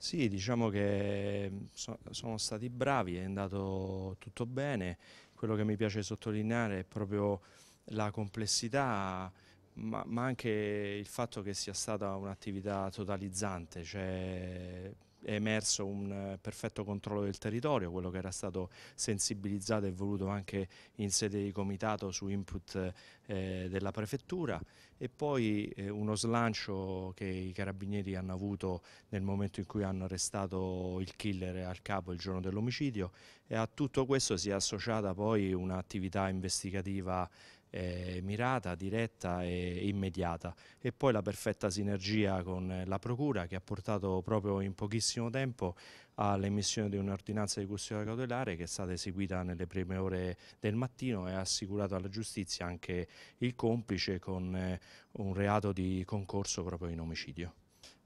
Sì, diciamo che mm, so, sono stati bravi, è andato tutto bene. Quello che mi piace sottolineare è proprio la complessità, ma, ma anche il fatto che sia stata un'attività totalizzante, cioè è emerso un eh, perfetto controllo del territorio, quello che era stato sensibilizzato e voluto anche in sede di comitato su input eh, della prefettura e poi eh, uno slancio che i carabinieri hanno avuto nel momento in cui hanno arrestato il killer al capo il giorno dell'omicidio e a tutto questo si è associata poi un'attività investigativa eh, mirata, diretta e immediata e poi la perfetta sinergia con la Procura che ha portato proprio in pochissimo tempo all'emissione di un'ordinanza di custodia cautelare che è stata eseguita nelle prime ore del mattino e ha assicurato alla giustizia anche il complice con eh, un reato di concorso proprio in omicidio.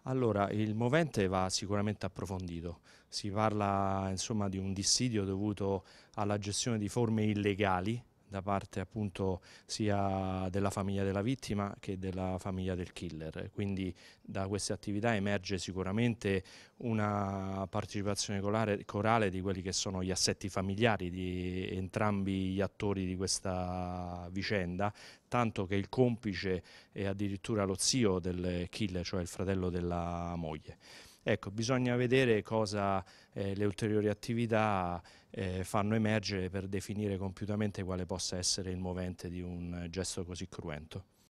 Allora, il movente va sicuramente approfondito, si parla insomma, di un dissidio dovuto alla gestione di forme illegali da parte appunto sia della famiglia della vittima che della famiglia del killer. Quindi da queste attività emerge sicuramente una partecipazione corale, corale di quelli che sono gli assetti familiari di entrambi gli attori di questa vicenda, tanto che il complice è addirittura lo zio del killer, cioè il fratello della moglie. Ecco, bisogna vedere cosa eh, le ulteriori attività eh, fanno emergere per definire compiutamente quale possa essere il movente di un gesto così cruento.